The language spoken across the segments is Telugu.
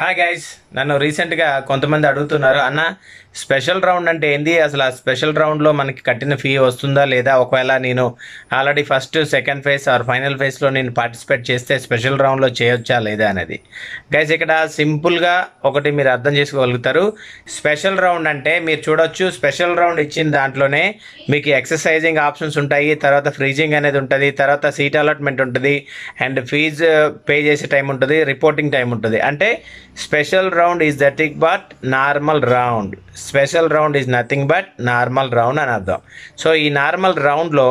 హాయ్ గైస్ నన్ను రీసెంట్గా కొంతమంది అడుగుతున్నారు అన్న స్పెషల్ రౌండ్ అంటే ఏంది అసలు ఆ స్పెషల్ రౌండ్లో మనకి కట్టిన ఫీ వస్తుందా లేదా ఒకవేళ నేను already first second phase or final ఫేజ్లో నేను పార్టిసిపేట్ చేస్తే స్పెషల్ రౌండ్లో చేయొచ్చా లేదా అనేది గైస్ ఇక్కడ సింపుల్గా ఒకటి మీరు అర్థం చేసుకోగలుగుతారు స్పెషల్ రౌండ్ అంటే మీరు చూడొచ్చు స్పెషల్ రౌండ్ ఇచ్చిన దాంట్లోనే మీకు ఎక్సర్సైజింగ్ ఆప్షన్స్ ఉంటాయి తర్వాత ఫ్రీజింగ్ అనేది ఉంటుంది తర్వాత సీట్ అలాట్మెంట్ ఉంటుంది అండ్ ఫీజు పే చేసే టైం ఉంటుంది రిపోర్టింగ్ టైం ఉంటుంది అంటే స్పెషల్ రౌండ్ ఈజ్ దటిక్ but normal round special round is nothing but normal round అని అర్థం సో ఈ నార్మల్ రౌండ్లో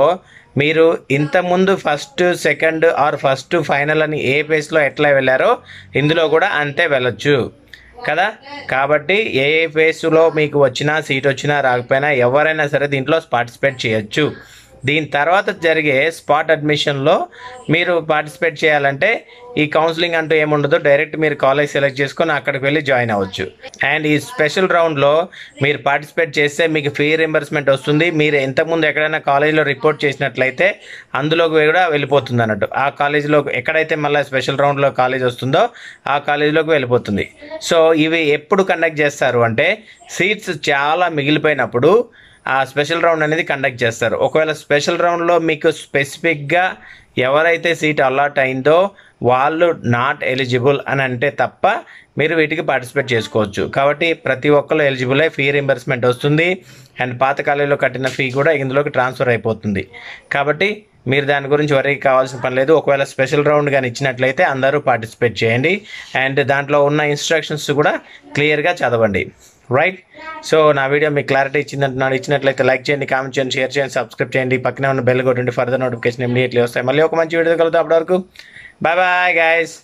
మీరు ఇంతకుముందు first second or first final అని ఏ ఫేజ్లో ఎట్లా వెళ్ళారో ఇందులో కూడా అంతే వెళ్ళొచ్చు కదా కాబట్టి ఏ ఏ ఫేజ్లో మీకు వచ్చినా సీట్ వచ్చినా రాకపోయినా ఎవరైనా సరే దీంట్లో పార్టిసిపేట్ చేయొచ్చు దీని తర్వాత జరిగే స్పాట్ అడ్మిషన్లో మీరు పార్టిసిపేట్ చేయాలంటే ఈ కౌన్సిలింగ్ అంటూ ఏముండదు డైరెక్ట్ మీరు కాలేజ్ సెలెక్ట్ చేసుకొని అక్కడికి వెళ్ళి జాయిన్ అవ్వచ్చు అండ్ ఈ స్పెషల్ రౌండ్లో మీరు పార్టిసిపేట్ చేస్తే మీకు ఫీ రింబర్స్మెంట్ వస్తుంది మీరు ఇంతకుముందు ఎక్కడైనా కాలేజీలో రిపోర్ట్ చేసినట్లయితే అందులోకి కూడా వెళ్ళిపోతుంది అన్నట్టు ఆ కాలేజీలో ఎక్కడైతే మళ్ళీ స్పెషల్ రౌండ్లో కాలేజ్ వస్తుందో ఆ కాలేజీలోకి వెళ్ళిపోతుంది సో ఇవి ఎప్పుడు కండక్ట్ చేస్తారు అంటే సీట్స్ చాలా మిగిలిపోయినప్పుడు ఆ స్పెషల్ రౌండ్ అనేది కండక్ట్ చేస్తారు ఒకవేళ స్పెషల్ రౌండ్లో మీకు స్పెసిఫిక్గా ఎవరైతే సీట్ అలాట్ అయిందో వాళ్ళు నాట్ ఎలిజిబుల్ అని అంటే తప్ప మీరు వీటికి పార్టిసిపేట్ చేసుకోవచ్చు కాబట్టి ప్రతి ఒక్కరు ఎలిజిబుల్ అయ్యి ఫీ రీంబర్స్మెంట్ వస్తుంది అండ్ పాత కాలేజీలో కట్టిన ఫీ కూడా ఇందులోకి ట్రాన్స్ఫర్ అయిపోతుంది కాబట్టి మీరు దాని గురించి వరకు కావాల్సిన పని లేదు ఒకవేళ స్పెషల్ రౌండ్ కానీ ఇచ్చినట్లయితే అందరూ పార్టిసిపేట్ చేయండి అండ్ దాంట్లో ఉన్న ఇన్స్ట్రక్షన్స్ కూడా క్లియర్గా చదవండి రైట్ సో నా వీడియో మీకు క్లారిటీ ఇచ్చిందంటున్నాను ఇచ్చినట్లయితే లైక్ చేయండి కామెంట్ చేయండి షేర్ చేయండి సబ్స్క్రైబ్ చేయండి పక్కనే ఉన్న బెల్ కొట్టండి ఫర్దర్ నోటిఫికేషన్ ఇమీడియట్లీ వస్తాయి మళ్ళీ ఒక మంచి వీడియో కలుగుతాం అప్పటివరకు బాయ్ బాయ్ గాయస్